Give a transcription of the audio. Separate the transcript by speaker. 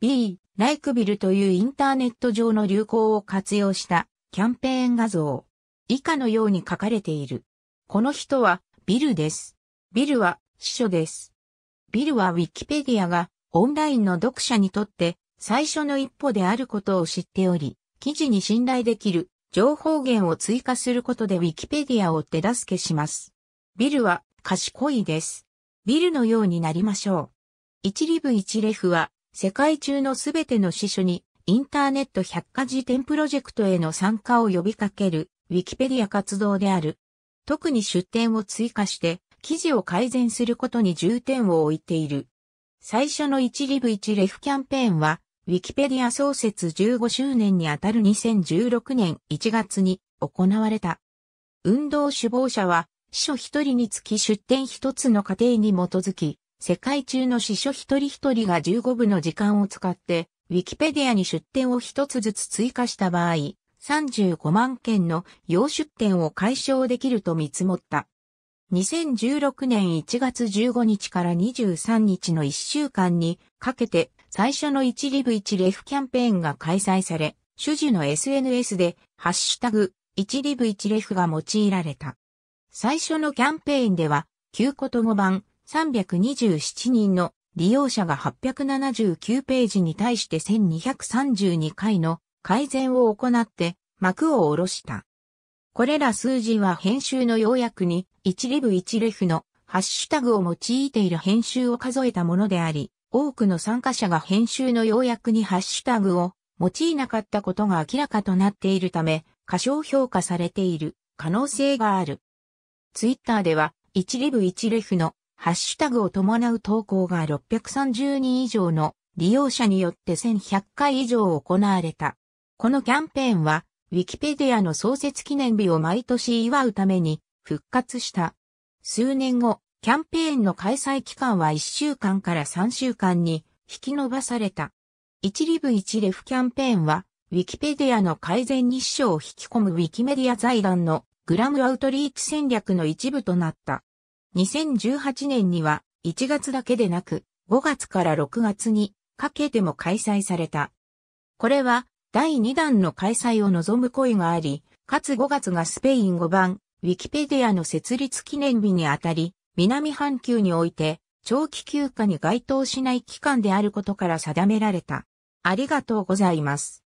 Speaker 1: B、ライクビルというインターネット上の流行を活用したキャンペーン画像。以下のように書かれている。この人はビルです。ビルは司書です。ビルはウィキペディアがオンラインの読者にとって最初の一歩であることを知っており、記事に信頼できる情報源を追加することでウィキペディアを手助けします。ビルは賢いです。ビルのようになりましょう。一リブ一レフは世界中のすべての司書に、インターネット百科事典プロジェクトへの参加を呼びかける、ウィキペディア活動である。特に出典を追加して、記事を改善することに重点を置いている。最初の一リブ一レフキャンペーンは、ウィキペディア創設15周年にあたる2016年1月に行われた。運動首謀者は、司書一人につき出典一つの過程に基づき、世界中の司書一人一人が15部の時間を使って、ウィキペディアに出典を一つずつ追加した場合、35万件の要出典を解消できると見積もった。2016年1月15日から23日の1週間にかけて最初の1リブ1レフキャンペーンが開催され、主事の SNS でハッシュタグ1リブ1レフが用いられた。最初のキャンペーンでは、旧こと語版327人の利用者が879ページに対して1232回の改善を行って幕を下ろした。これら数字は編集の要約に1リブ1レフのハッシュタグを用いている編集を数えたものであり、多くの参加者が編集の要約にハッシュタグを用いなかったことが明らかとなっているため、過小評価されている可能性がある。ツイッターでは1リブ1レフのハッシュタグを伴う投稿が630人以上の利用者によって1100回以上行われた。このキャンペーンは、ウィキペディアの創設記念日を毎年祝うために復活した。数年後、キャンペーンの開催期間は1週間から3週間に引き延ばされた。一リブ一レフキャンペーンは、ウィキペディアの改善日照を引き込むウィキメディア財団のグラムアウトリーチ戦略の一部となった。2018年には1月だけでなく5月から6月にかけても開催された。これは第2弾の開催を望む声があり、かつ5月がスペイン語版、ウィキペディアの設立記念日にあたり、南半球において長期休暇に該当しない期間であることから定められた。ありがとうございます。